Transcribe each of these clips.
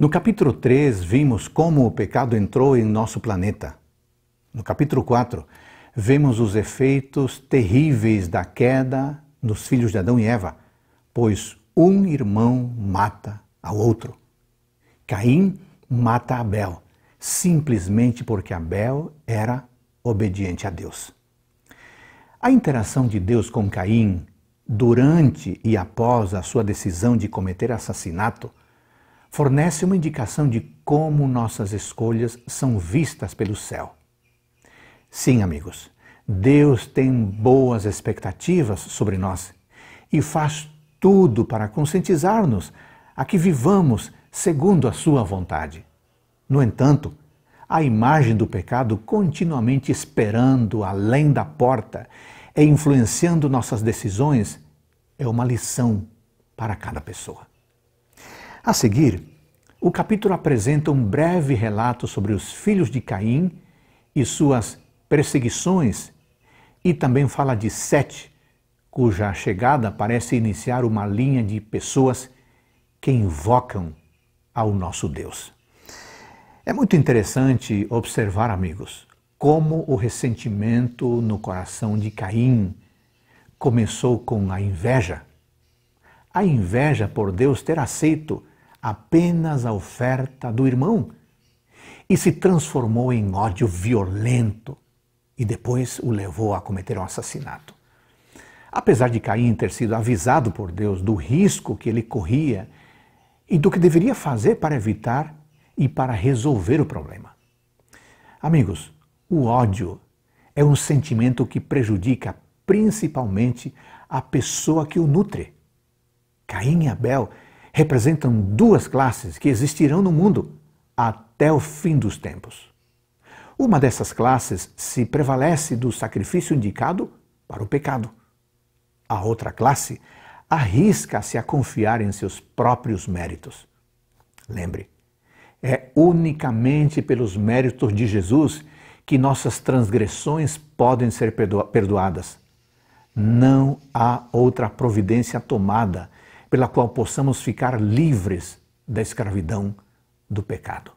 No capítulo 3, vimos como o pecado entrou em nosso planeta. No capítulo 4, vemos os efeitos terríveis da queda nos filhos de Adão e Eva, pois um irmão mata ao outro. Caim mata Abel, simplesmente porque Abel era obediente a Deus. A interação de Deus com Caim durante e após a sua decisão de cometer assassinato fornece uma indicação de como nossas escolhas são vistas pelo céu. Sim, amigos, Deus tem boas expectativas sobre nós e faz tudo para conscientizar-nos a que vivamos segundo a sua vontade. No entanto, a imagem do pecado continuamente esperando além da porta e influenciando nossas decisões é uma lição para cada pessoa. A seguir, o capítulo apresenta um breve relato sobre os filhos de Caim e suas perseguições, e também fala de Sete, cuja chegada parece iniciar uma linha de pessoas que invocam ao nosso Deus. É muito interessante observar, amigos, como o ressentimento no coração de Caim começou com a inveja a inveja por Deus ter aceito apenas a oferta do irmão e se transformou em ódio violento e depois o levou a cometer um assassinato. Apesar de Caim ter sido avisado por Deus do risco que ele corria e do que deveria fazer para evitar e para resolver o problema. Amigos, o ódio é um sentimento que prejudica principalmente a pessoa que o nutre. Caim e Abel representam duas classes que existirão no mundo até o fim dos tempos. Uma dessas classes se prevalece do sacrifício indicado para o pecado. A outra classe arrisca-se a confiar em seus próprios méritos. Lembre, é unicamente pelos méritos de Jesus que nossas transgressões podem ser perdoadas. Não há outra providência tomada pela qual possamos ficar livres da escravidão do pecado.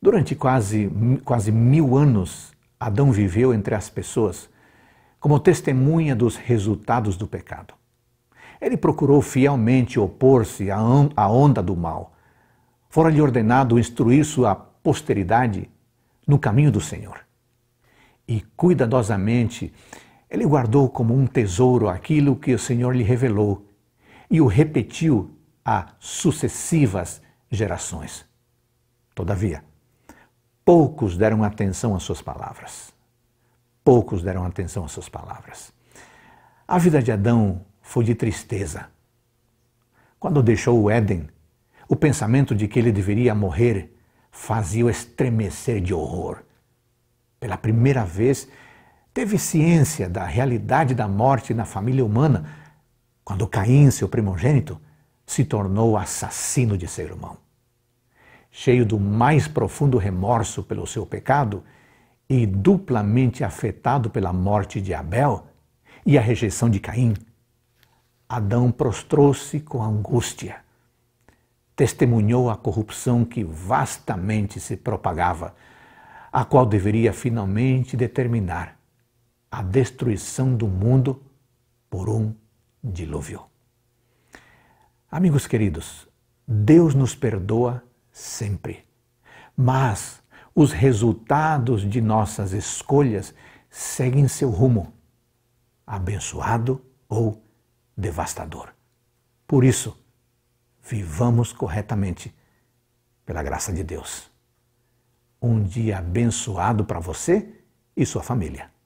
Durante quase, quase mil anos, Adão viveu entre as pessoas como testemunha dos resultados do pecado. Ele procurou fielmente opor-se à onda do mal. Fora-lhe ordenado instruir sua posteridade no caminho do Senhor. E cuidadosamente, ele guardou como um tesouro aquilo que o Senhor lhe revelou e o repetiu a sucessivas gerações. Todavia, poucos deram atenção às suas palavras. Poucos deram atenção às suas palavras. A vida de Adão foi de tristeza. Quando deixou o Éden, o pensamento de que ele deveria morrer fazia-o estremecer de horror. Pela primeira vez, teve ciência da realidade da morte na família humana quando Caim, seu primogênito, se tornou assassino de seu irmão. Cheio do mais profundo remorso pelo seu pecado e duplamente afetado pela morte de Abel e a rejeição de Caim, Adão prostrou-se com angústia. Testemunhou a corrupção que vastamente se propagava, a qual deveria finalmente determinar a destruição do mundo por um dilúvio. Amigos queridos, Deus nos perdoa sempre, mas os resultados de nossas escolhas seguem seu rumo, abençoado ou devastador. Por isso, vivamos corretamente, pela graça de Deus. Um dia abençoado para você e sua família.